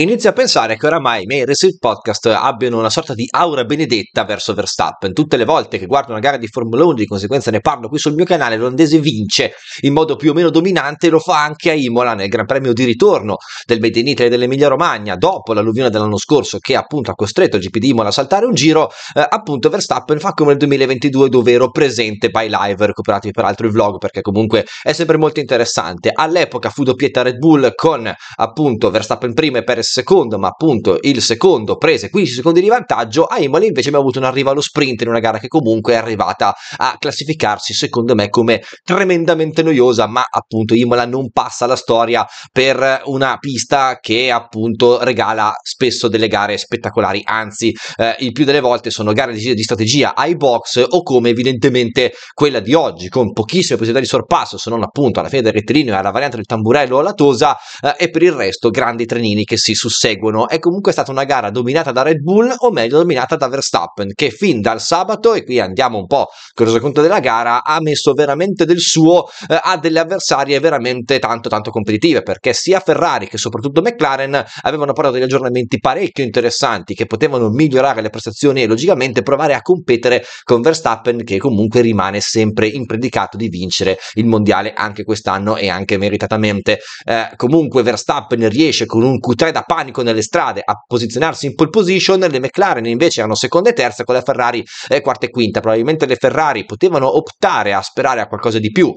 Inizio a pensare che oramai i miei Reset Podcast abbiano una sorta di aura benedetta verso Verstappen. Tutte le volte che guardo una gara di Formula 1, di conseguenza ne parlo qui sul mio canale, l'olandese vince in modo più o meno dominante, lo fa anche a Imola nel Gran Premio di ritorno del Made in Italy dell'Emilia Romagna, dopo l'alluvione dell'anno scorso che appunto ha costretto il GP di Imola a saltare un giro, eh, appunto Verstappen fa come nel 2022 dove ero presente by live, recuperatevi peraltro i vlog perché comunque è sempre molto interessante. All'epoca fu doppietta Red Bull con appunto Verstappen prima e Perez secondo, ma appunto il secondo prese 15 secondi di vantaggio, a Imola invece abbiamo avuto un arrivo allo sprint in una gara che comunque è arrivata a classificarsi secondo me come tremendamente noiosa, ma appunto Imola non passa la storia per una pista che appunto regala spesso delle gare spettacolari, anzi eh, il più delle volte sono gare di, di strategia ai box o come evidentemente quella di oggi, con pochissime possibilità di sorpasso, se non appunto alla fine del rettilineo e alla variante del tamburello o alla tosa eh, e per il resto grandi trenini che si si susseguono, è comunque stata una gara dominata da Red Bull, o meglio dominata da Verstappen, che fin dal sabato, e qui andiamo un po' con il resoconto della gara, ha messo veramente del suo eh, a delle avversarie veramente tanto tanto competitive, perché sia Ferrari che soprattutto McLaren avevano parlato degli aggiornamenti parecchio interessanti che potevano migliorare le prestazioni e logicamente provare a competere con Verstappen che comunque rimane sempre impredicato di vincere il mondiale anche quest'anno e anche meritatamente. Eh, comunque Verstappen riesce con un Q3 da panico nelle strade a posizionarsi in pole position, le McLaren invece erano seconda e terza con la Ferrari eh, quarta e quinta. Probabilmente le Ferrari potevano optare a sperare a qualcosa di più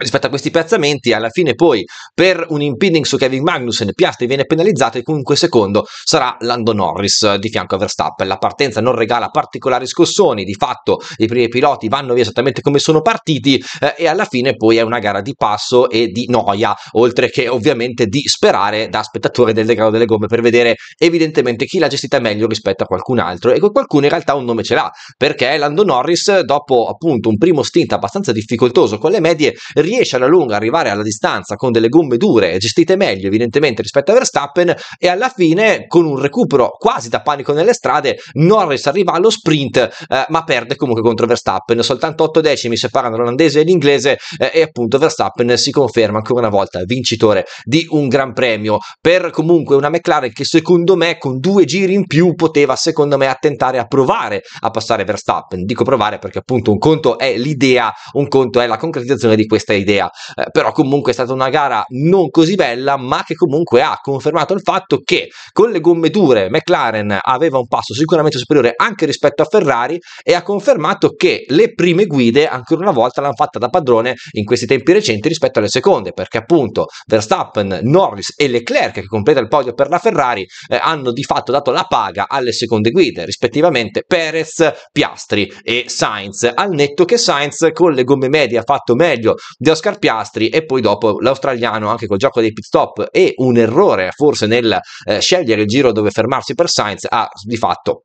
rispetto a questi piazzamenti alla fine poi per un impeding su Kevin Magnussen Piastri viene penalizzato e comunque secondo sarà Lando Norris di fianco a Verstappen la partenza non regala particolari scossoni di fatto i primi piloti vanno via esattamente come sono partiti eh, e alla fine poi è una gara di passo e di noia oltre che ovviamente di sperare da spettatore del degrado delle gomme per vedere evidentemente chi l'ha gestita meglio rispetto a qualcun altro e qualcuno in realtà un nome ce l'ha perché Lando Norris dopo appunto un primo stint abbastanza difficoltoso con le medie riesce alla lunga ad arrivare alla distanza con delle gomme dure gestite meglio evidentemente rispetto a Verstappen e alla fine con un recupero quasi da panico nelle strade Norris arriva allo sprint eh, ma perde comunque contro Verstappen soltanto 8 decimi separano l'olandese e l'inglese eh, e appunto Verstappen si conferma ancora una volta vincitore di un gran premio per comunque una McLaren che secondo me con due giri in più poteva secondo me attentare a provare a passare Verstappen dico provare perché appunto un conto è l'idea un conto è la concretizzazione di questa idea idea, eh, però comunque è stata una gara non così bella, ma che comunque ha confermato il fatto che con le gomme dure McLaren aveva un passo sicuramente superiore anche rispetto a Ferrari e ha confermato che le prime guide ancora una volta l'hanno fatta da padrone in questi tempi recenti rispetto alle seconde, perché appunto Verstappen, Norris e Leclerc che completa il podio per la Ferrari eh, hanno di fatto dato la paga alle seconde guide, rispettivamente Perez, Piastri e Sainz, al netto che Sainz con le gomme medie ha fatto meglio di Oscar Piastri e poi dopo l'australiano anche col gioco dei pit stop e un errore forse nel eh, scegliere il giro dove fermarsi per Sainz ha di fatto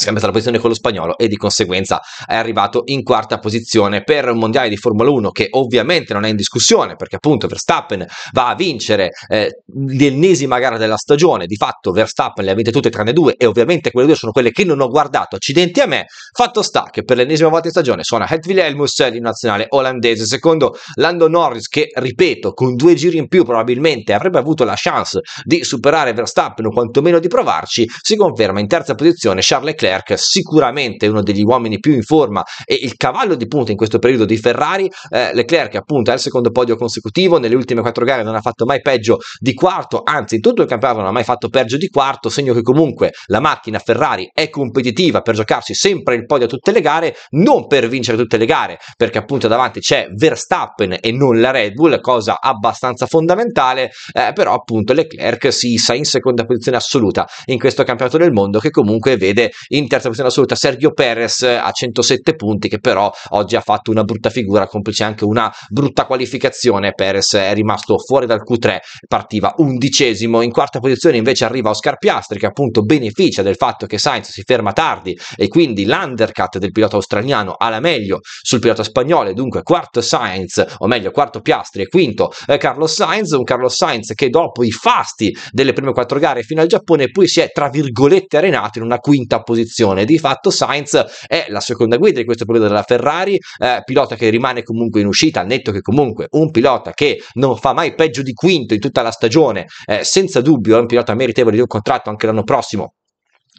si è scambiato la posizione con lo spagnolo e di conseguenza è arrivato in quarta posizione per un mondiale di Formula 1 che ovviamente non è in discussione perché appunto Verstappen va a vincere eh, l'ennesima gara della stagione, di fatto Verstappen le ha vinte tutte tranne due e ovviamente quelle due sono quelle che non ho guardato, accidenti a me, fatto sta che per l'ennesima volta in stagione suona Het Wilhelmus, in nazionale olandese, secondo Lando Norris che ripeto con due giri in più probabilmente avrebbe avuto la chance di superare Verstappen o quantomeno di provarci, si conferma in terza posizione Charles Leclerc Leclerc, sicuramente uno degli uomini più in forma e il cavallo di punta in questo periodo di Ferrari. Eh, Leclerc, appunto, è al secondo podio consecutivo. Nelle ultime quattro gare non ha fatto mai peggio di quarto, anzi, in tutto il campionato non ha mai fatto peggio di quarto. Segno che comunque la macchina Ferrari è competitiva per giocarsi sempre il podio a tutte le gare, non per vincere tutte le gare, perché appunto davanti c'è Verstappen e non la Red Bull, cosa abbastanza fondamentale. Eh, però, appunto, Leclerc si sa in seconda posizione assoluta in questo campionato del mondo che comunque vede in in terza posizione assoluta Sergio Perez eh, a 107 punti che però oggi ha fatto una brutta figura complice anche una brutta qualificazione Perez è rimasto fuori dal Q3 partiva undicesimo in quarta posizione invece arriva Oscar Piastri che appunto beneficia del fatto che Sainz si ferma tardi e quindi l'undercut del pilota australiano alla meglio sul pilota spagnolo dunque quarto Sainz o meglio quarto Piastri e quinto eh, Carlos Sainz un Carlos Sainz che dopo i fasti delle prime quattro gare fino al Giappone poi si è tra virgolette arenato in una quinta posizione posizione. Di fatto Sainz è la seconda guida di questo periodo della Ferrari, eh, pilota che rimane comunque in uscita, netto che comunque un pilota che non fa mai peggio di quinto in tutta la stagione, eh, senza dubbio è un pilota meritevole di un contratto anche l'anno prossimo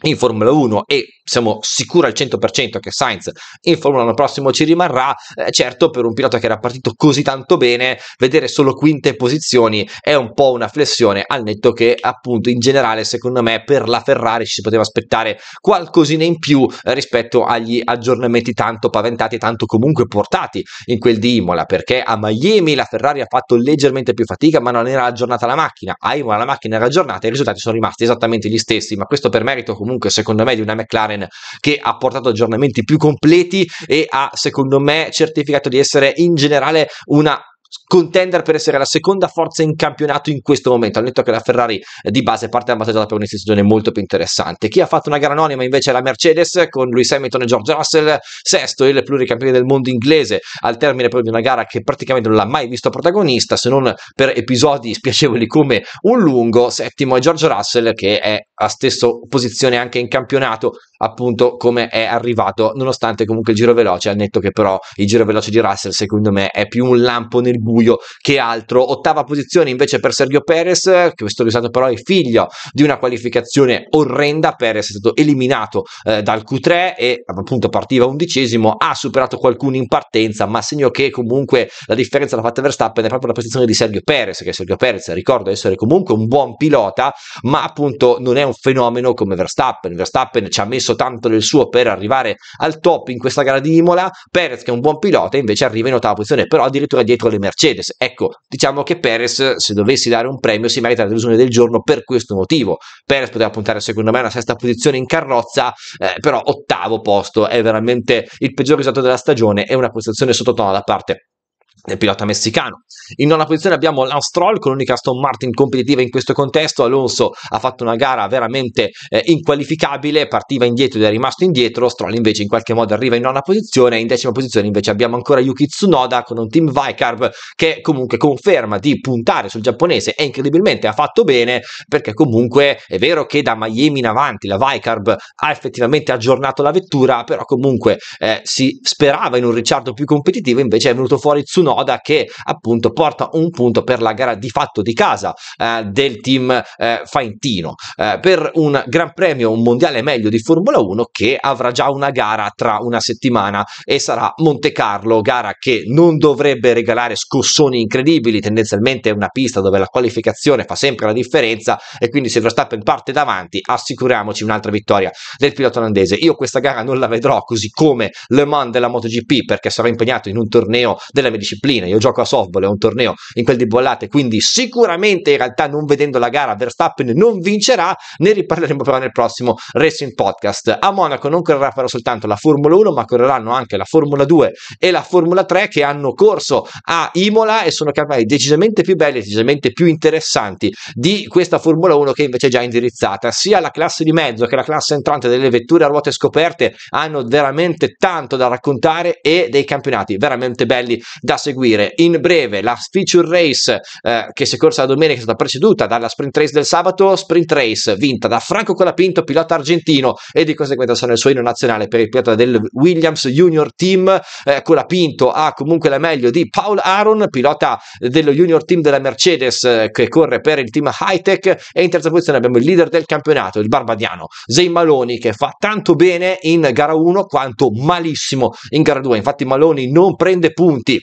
in Formula 1 e siamo sicuri al 100% che Sainz in Formula 1 prossimo ci rimarrà, eh, certo per un pilota che era partito così tanto bene, vedere solo quinte posizioni è un po' una flessione al netto che appunto in generale secondo me per la Ferrari ci si poteva aspettare qualcosina in più eh, rispetto agli aggiornamenti tanto paventati e tanto comunque portati in quel di Imola, perché a Miami la Ferrari ha fatto leggermente più fatica ma non era aggiornata la macchina, a Imola la macchina era aggiornata e i risultati sono rimasti esattamente gli stessi, ma questo per merito comunque comunque secondo me di una McLaren che ha portato aggiornamenti più completi e ha secondo me certificato di essere in generale una contender per essere la seconda forza in campionato in questo momento, al netto che la Ferrari eh, di base parte avvantaggiata per un'istituzione molto più interessante. Chi ha fatto una gara anonima invece è la Mercedes con Lewis Hamilton e George Russell, sesto il pluricampione del mondo inglese al termine proprio di una gara che praticamente non l'ha mai visto protagonista se non per episodi spiacevoli come un lungo, settimo è George Russell che è a stessa posizione anche in campionato appunto come è arrivato nonostante comunque il giro veloce al netto che però il giro veloce di Russell secondo me è più un lampo nel buio buio che altro. Ottava posizione invece per Sergio Perez, questo risultato però è figlio di una qualificazione orrenda. Perez è stato eliminato eh, dal Q3 e appunto partiva undicesimo, ha superato qualcuno in partenza, ma segno che comunque la differenza l'ha fatta Verstappen è proprio la posizione di Sergio Perez, che Sergio Perez ricordo essere comunque un buon pilota, ma appunto non è un fenomeno come Verstappen. Verstappen ci ha messo tanto del suo per arrivare al top in questa gara di Imola, Perez che è un buon pilota invece arriva in ottava posizione, però addirittura dietro le Mercedes Mercedes. Ecco, diciamo che Perez, se dovessi dare un premio, si merita la delusione del giorno per questo motivo. Perez poteva puntare, secondo me, a una sesta posizione in carrozza, eh, però ottavo posto è veramente il peggior risultato della stagione e una prestazione sottotono da parte del pilota messicano. In nona posizione abbiamo Lance Stroll con l'unica Aston Martin competitiva in questo contesto. Alonso ha fatto una gara veramente eh, inqualificabile, partiva indietro ed è rimasto indietro. Stroll invece in qualche modo arriva in nona posizione. In decima posizione invece abbiamo ancora Yuki Tsunoda con un team Vicarb che comunque conferma di puntare sul giapponese e incredibilmente ha fatto bene perché comunque è vero che da Miami in avanti la Vicarb ha effettivamente aggiornato la vettura, però comunque eh, si sperava in un Ricciardo più competitivo, invece è venuto fuori Tsunoda Tsunoda che appunto porta un punto per la gara di fatto di casa eh, del team eh, Faintino eh, per un gran premio, un mondiale meglio di Formula 1 che avrà già una gara tra una settimana e sarà Monte Carlo, gara che non dovrebbe regalare scossoni incredibili, tendenzialmente è una pista dove la qualificazione fa sempre la differenza e quindi se Verstappen parte davanti assicuriamoci un'altra vittoria del pilota olandese. Io questa gara non la vedrò così come Le Mans della MotoGP perché sarò impegnato in un torneo della mia discipline. Io gioco a softball, è un torneo in quel di bollate, quindi sicuramente in realtà non vedendo la gara Verstappen non vincerà, ne riparleremo però nel prossimo Racing Podcast. A Monaco non correrà però soltanto la Formula 1, ma correranno anche la Formula 2 e la Formula 3 che hanno corso a Imola e sono campionati decisamente più belli, decisamente più interessanti di questa Formula 1 che invece è già indirizzata. Sia la classe di mezzo che la classe entrante delle vetture a ruote scoperte hanno veramente tanto da raccontare e dei campionati veramente belli da seguire seguire in breve la feature race eh, che si è corsa la domenica è stata preceduta dalla sprint race del sabato, sprint race vinta da Franco Colapinto, pilota argentino e di conseguenza sarà il suo inno nazionale per il pilota del Williams Junior Team. Eh, Colapinto ha comunque la meglio di Paul Aaron, pilota dello Junior Team della Mercedes eh, che corre per il team high tech e in terza posizione abbiamo il leader del campionato, il barbadiano Zay Maloni che fa tanto bene in gara 1 quanto malissimo in gara 2. Infatti Maloni non prende punti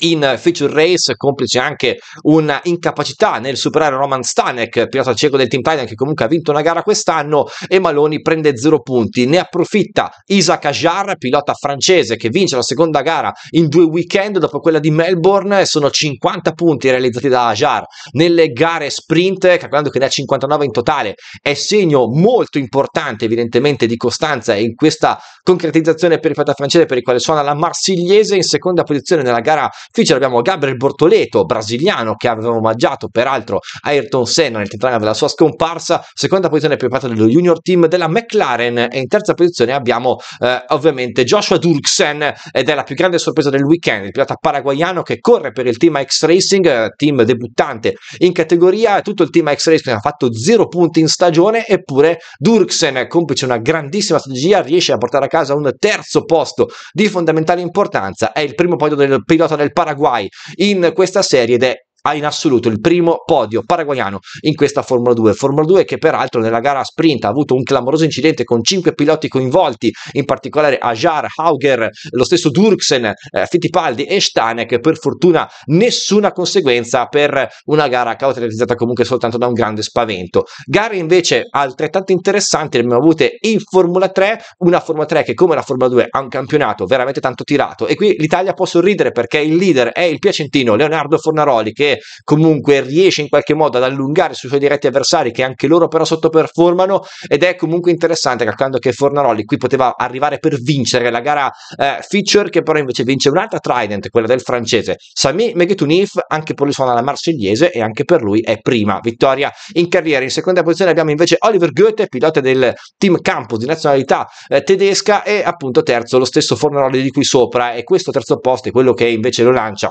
in feature race, complice anche una incapacità nel superare Roman Stanek, pilota cieco del Team Titan che comunque ha vinto una gara quest'anno e Maloni prende zero punti, ne approfitta Isaac Ajar, pilota francese che vince la seconda gara in due weekend dopo quella di Melbourne, sono 50 punti realizzati da Ajar nelle gare sprint, calcolando che ne ha 59 in totale, è segno molto importante evidentemente di costanza in questa concretizzazione per il pilota francese per il quale suona la Marsigliese in seconda posizione nella gara Qui abbiamo Gabriel Bortoleto, brasiliano, che aveva omaggiato peraltro Ayrton Senna nel tetragono della sua scomparsa, seconda posizione più preparata dello junior team della McLaren e in terza posizione abbiamo eh, ovviamente Joshua Durksen ed è la più grande sorpresa del weekend, il pilota paraguayano che corre per il team X Racing, eh, team debuttante in categoria, tutto il team X Racing ha fatto zero punti in stagione eppure Durksen, complice una grandissima strategia, riesce a portare a casa un terzo posto di fondamentale importanza, è il primo podio del pilota del Paraguay in questa serie ed è ha in assoluto il primo podio paraguayano in questa Formula 2. Formula 2 che peraltro nella gara sprint ha avuto un clamoroso incidente con 5 piloti coinvolti, in particolare Ajar, Hauger, lo stesso Durksen, eh, Fittipaldi e Stanek. Per fortuna nessuna conseguenza per una gara caratterizzata comunque soltanto da un grande spavento. Gare invece altrettanto interessanti le abbiamo avute in Formula 3, una Formula 3 che come la Formula 2 ha un campionato veramente tanto tirato e qui l'Italia può sorridere perché il leader è il piacentino Leonardo Fornaroli che comunque riesce in qualche modo ad allungare sui suoi diretti avversari che anche loro però sottoperformano ed è comunque interessante calcolando che Fornaroli qui poteva arrivare per vincere la gara eh, Feature che però invece vince un'altra Trident, quella del francese Sami Megetunif, anche per lui suona la marsigliese e anche per lui è prima vittoria in carriera. In seconda posizione abbiamo invece Oliver Goethe, pilota del team Campus di nazionalità eh, tedesca e appunto terzo lo stesso Fornaroli di qui sopra e questo terzo posto è quello che invece lo lancia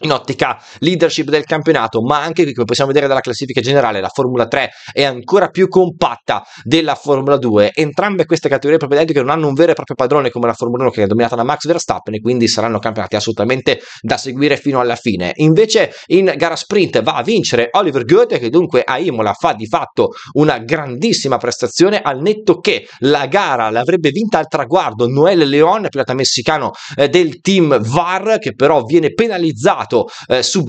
in ottica leadership del campionato, ma anche qui, come possiamo vedere dalla classifica generale, la Formula 3 è ancora più compatta della Formula 2. Entrambe queste categorie proprio che non hanno un vero e proprio padrone come la Formula 1 che è dominata da Max Verstappen e quindi saranno campionati assolutamente da seguire fino alla fine. Invece in gara sprint va a vincere Oliver Goethe che dunque a Imola fa di fatto una grandissima prestazione al netto che la gara l'avrebbe vinta al traguardo Noel Leon, pilota messicano eh, del team VAR che però viene penalizzato arrivato eh, sub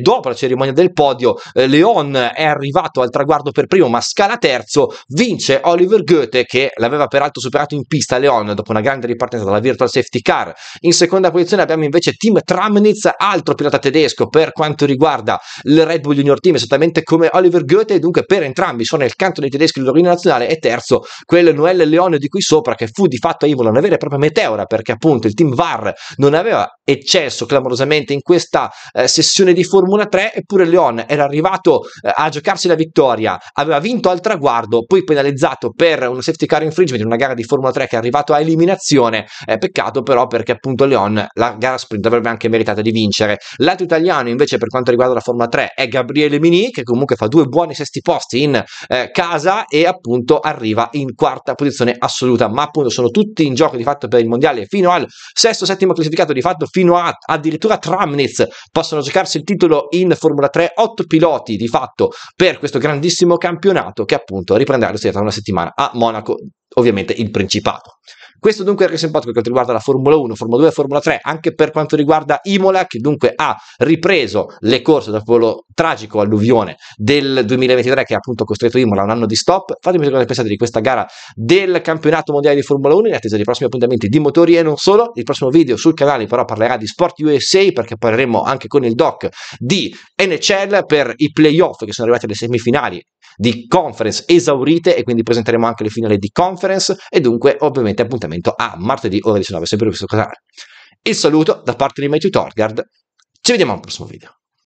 dopo la cerimonia del podio, eh, Leon è arrivato al traguardo per primo ma scala terzo, vince Oliver Goethe che l'aveva peraltro superato in pista Leon dopo una grande ripartenza dalla virtual safety car. In seconda posizione abbiamo invece Tim Tramnitz, altro pilota tedesco per quanto riguarda il Red Bull Junior Team, esattamente come Oliver Goethe, dunque per entrambi sono il canto dei tedeschi dell'organizzazione nazionale e terzo quel Noel Leone di qui sopra che fu di fatto a Ivola una vera e propria meteora perché appunto il team VAR non aveva eccesso clamorosamente in questa questa eh, sessione di Formula 3, eppure Leon era arrivato eh, a giocarsi la vittoria, aveva vinto al traguardo, poi penalizzato per un safety car infringement in una gara di Formula 3 che è arrivato a eliminazione. Eh, peccato però perché appunto Leon la gara sprint avrebbe anche meritato di vincere. L'altro italiano invece per quanto riguarda la Formula 3 è Gabriele Mini che comunque fa due buoni sesti posti in eh, casa e appunto arriva in quarta posizione assoluta, ma appunto sono tutti in gioco di fatto per il mondiale fino al sesto, settimo classificato di fatto fino a addirittura Tramnitz possono giocarsi il titolo in Formula 3, 8 piloti di fatto per questo grandissimo campionato che appunto riprenderà lo tra una settimana a Monaco, ovviamente il Principato. Questo dunque è il simpatico per quanto riguarda la Formula 1, Formula 2 e Formula 3, anche per quanto riguarda Imola, che dunque ha ripreso le corse dopo quello tragico alluvione del 2023 che ha appunto costretto Imola a un anno di stop. Fatemi sapere cosa pensate di questa gara del campionato mondiale di Formula 1 in attesa dei prossimi appuntamenti di motori e non solo. Il prossimo video sul canale però parlerà di Sport USA perché parleremo anche con il doc di NHL per i playoff che sono arrivati alle semifinali di conference esaurite e quindi presenteremo anche le finali di conference e dunque ovviamente appuntamento a martedì ore 19 sempre su questo canale. Il saluto da parte di Matthew Torgard, ci vediamo al prossimo video.